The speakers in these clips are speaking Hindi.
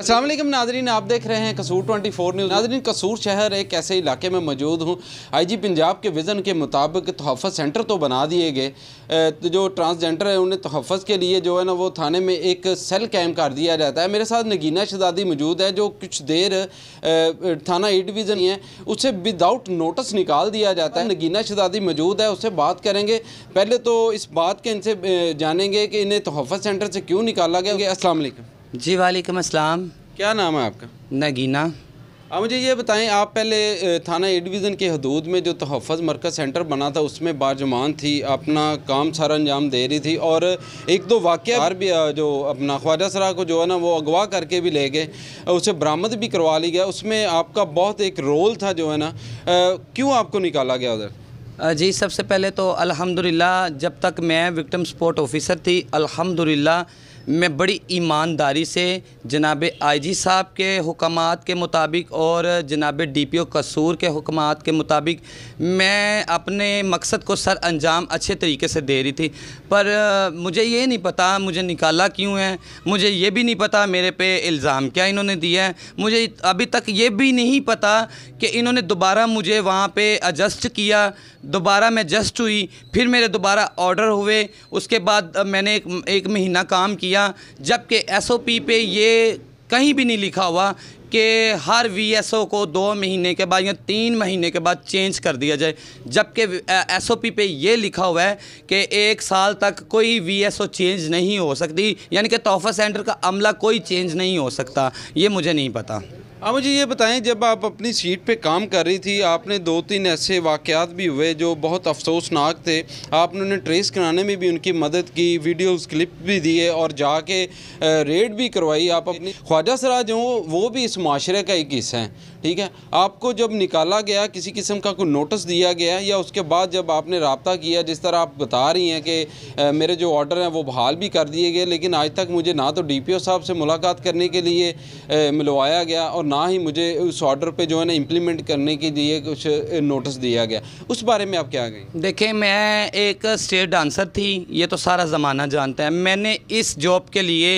असलम नादरीन आप देख रहे हैं कसूर 24 न्यूज़ नादरीन कसूर शहर एक ऐसे इलाके में मौजूद हूँ आईजी पंजाब के विज़न के मुताबिक तहफ़ सेंटर तो बना दिए गए तो जो ट्रांसजेंडर है उन्हें तहफ़ के लिए जो है ना वो थाने में एक सेल कैम कर दिया जाता है मेरे साथ नगीना शहजादी मौजूद है जो कुछ देर थाना ए डिवीज़न है उसे विदाउट नोटिस निकाल दिया जाता है नगीना शदादी मौजूद है उससे बात करेंगे पहले तो इस बात के इनसे जानेंगे कि इन्हें तहफ़ सेंटर से क्यों निकाला गया असलम जी वालेकुम अस्सलाम क्या नाम है आपका नगीना आप मुझे ये बताएं आप पहले थाना ए डिवीज़न के हदूद में जो तहफ़ मरकज़ सेंटर बना था उसमें बाजमान थी अपना काम सारा अंजाम दे रही थी और एक दो वाक़ भी जो अपना ख्वाजा सरा को जो है ना वो अगवा करके भी ले गए उसे बरामद भी करवा ली गया उसमें आपका बहुत एक रोल था जो है ना क्यों आपको निकाला गया उधर जी सबसे पहले तो अलहमदिल्ला जब तक मैं विक्टम सपोर्ट ऑफिसर थी अलहमदिल्ला मैं बड़ी ईमानदारी से जनाब आईजी साहब के हुकाम के मुताबिक और जनाब डीपीओ कसूर के हुक्मात के मुताबिक मैं अपने मकसद को सर अंजाम अच्छे तरीके से दे रही थी पर मुझे ये नहीं पता मुझे निकाला क्यों है मुझे ये भी नहीं पता मेरे पे इल्ज़ाम क्या इन्होंने दिया है मुझे अभी तक ये भी नहीं पता कि इन्होंने दोबारा मुझे वहाँ पर एडजस्ट किया दोबारा मैं एडजस्ट हुई फिर मेरे दोबारा ऑर्डर हुए उसके बाद मैंने एक, एक महीना काम किया किया जबकि एसओपी पे ये कहीं भी नहीं लिखा हुआ कि हर वीएसओ को दो महीने के बाद या तीन महीने के बाद चेंज कर दिया जाए जबकि एसओपी पे ये लिखा हुआ है कि एक साल तक कोई वीएसओ चेंज नहीं हो सकती यानी कि तोहफा सेंटर का अमला कोई चेंज नहीं हो सकता ये मुझे नहीं पता आप हाँ, मुझे ये बताएं जब आप अपनी सीट पे काम कर रही थी आपने दो तीन ऐसे वाक़ात भी हुए जो बहुत अफसोसनाक थे आपने उन्हें ट्रेस कराने में भी उनकी मदद की वीडियोस क्लिप भी दिए और जाके रेड भी करवाई आप अपनी ख्वाजा सरा जो वो भी इस माशरे का एक हिस्सा है ठीक है आपको जब निकाला गया किसी किस्म का कोई नोटिस दिया गया या उसके बाद जब आपने रबता किया जिस तरह आप बता रही हैं कि मेरे जो ऑर्डर हैं वो बहाल भी कर दिए गए लेकिन आज तक मुझे ना तो डी पी ओ साहब से मुलाकात करने के लिए मिलवाया गया और ना ही मुझे उस ऑर्डर पे जो है ना इम्प्लीमेंट करने के लिए कुछ नोटिस दिया गया उस बारे में आप क्या कहें देखें मैं एक स्टेट डांसर थी ये तो सारा ज़माना जानता है मैंने इस जॉब के लिए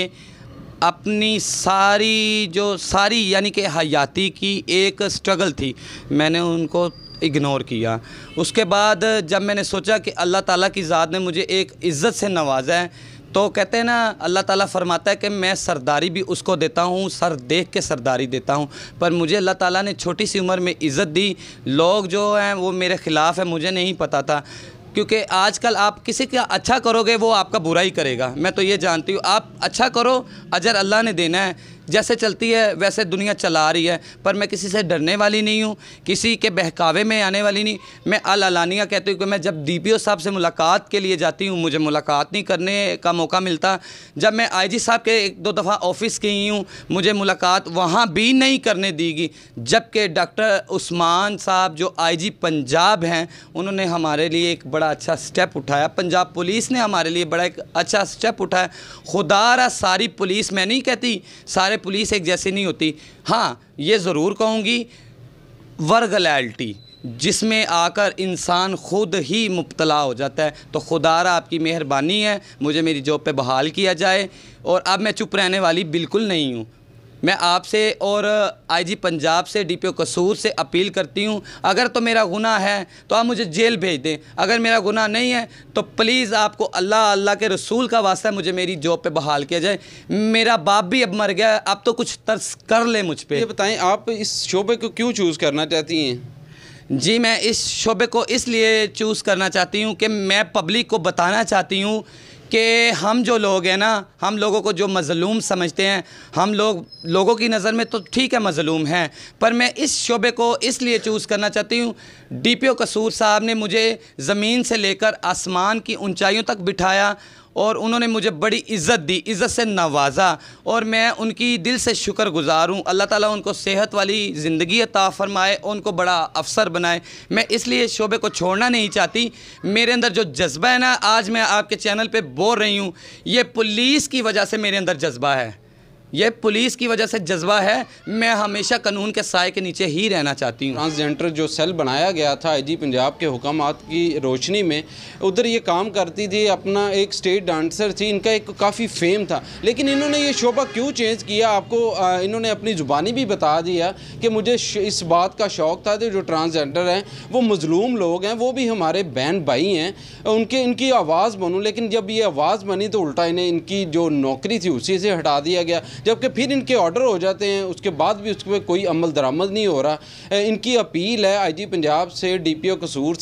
अपनी सारी जो सारी यानी कि हयाती की एक स्ट्रगल थी मैंने उनको इग्नोर किया उसके बाद जब मैंने सोचा कि अल्लाह ताला की ज़ात ने मुझे एक इज़्ज़त से नवाजा है तो कहते हैं ना अल्लाह ताला फरमाता है कि मैं सरदारी भी उसको देता हूँ सर देख के सरदारी देता हूँ पर मुझे अल्लाह ताला ने छोटी सी उम्र में इज़्ज़त दी लोग जो हैं वो मेरे ख़िलाफ़ हैं मुझे नहीं पता था क्योंकि आजकल आप किसी का अच्छा करोगे वो आपका बुरा ही करेगा मैं तो ये जानती हूँ आप अच्छा करो अजर अल्लाह ने देना है जैसे चलती है वैसे दुनिया चला रही है पर मैं किसी से डरने वाली नहीं हूँ किसी के बहकावे में आने वाली नहीं मैं अल अलानिया कहती हूँ कि मैं जब डी साहब से मुलाकात के लिए जाती हूँ मुझे मुलाकात नहीं करने का मौका मिलता जब मैं आई साहब के एक दो दफ़ा ऑफिस गई हूँ मुझे मुलाकात वहाँ भी नहीं करने दीगी जबकि डॉक्टर उस्मान साहब जो आईजी पंजाब हैं उन्होंने हमारे लिए एक बड़ा अच्छा स्टेप उठाया पंजाब पुलिस ने हमारे लिए बड़ा एक अच्छा स्टेप उठाया खुदा रहा सारी पुलिस मैं नहीं कहती सारे पुलिस एक जैसी नहीं होती हाँ ये ज़रूर कहूँगी वर्गलैल्टी जिसमें आकर इंसान खुद ही मुबतला हो जाता है तो खुदारा आपकी मेहरबानी है मुझे मेरी जॉब पे बहाल किया जाए और अब मैं चुप रहने वाली बिल्कुल नहीं हूँ मैं आपसे और आईजी पंजाब से डीपीओ कसूर से अपील करती हूँ अगर तो मेरा गुनाह है तो आप मुझे जेल भेज दें अगर मेरा गुनाह नहीं है तो प्लीज़ आपको अल्लाह अल्लाह के रसूल का वास्ता मुझे मेरी जॉब पे बहाल किया जाए मेरा बाप भी अब मर गया आप तो कुछ तर्स कर ले मुझ पर बताएँ बताएं आप इस शोबे को क्यों चूज़ करना चाहती हैं जी मैं इस शोबे को इसलिए चूज़ करना चाहती हूँ कि मैं पब्लिक को बताना चाहती हूँ कि हम जो लोग हैं ना हम लोगों को जो मज़लूम समझते हैं हम लोग लोगों की नज़र में तो ठीक है मज़लूम हैं पर मैं इस शोबे को इसलिए चूज़ करना चाहती हूँ डी पी ओ कसूर साहब ने मुझे ज़मीन से लेकर आसमान की ऊंचाइयों तक बिठाया और उन्होंने मुझे बड़ी इज़्ज़त दी इज़्ज़त से नवाजा और मैं उनकी दिल से शुक्र गुज़ार हूँ अल्लाह ताला उनको सेहत वाली ज़िंदगी अता फ़रमाए उनको बड़ा अफसर बनाए मैं इसलिए शोबे को छोड़ना नहीं चाहती मेरे अंदर जो जज्बा है ना आज मैं आपके चैनल पर बोल रही हूँ ये पुलिस की वजह से मेरे अंदर जज्बा है ये पुलिस की वजह से जज्बा है मैं हमेशा कानून के साय के नीचे ही रहना चाहती हूँ ट्रांसजेंडर जो सेल बनाया गया था आईजी पंजाब के हुक्म की रोशनी में उधर ये काम करती थी अपना एक स्टेट डांसर थी इनका एक काफ़ी फेम था लेकिन इन्होंने ये शोभा क्यों चेंज किया आपको इन्होंने अपनी ज़ुबानी भी बता दिया कि मुझे इस बात का शौक़ था जो ट्रांसजेंडर हैं वो मजलूम लोग हैं वो भी हमारे बहन भाई हैं उनके इनकी आवाज़ बनूँ लेकिन जब ये आवाज़ बनी तो उल्टा इन्हें इनकी जो नौकरी थी उसी से हटा दिया गया जबकि फिर इनके ऑर्डर हो जाते हैं उसके बाद भी उस पर कोई अमल दरामद नहीं हो रहा इनकी अपील है आई जी पंजाब से डी पी ओ कसूर से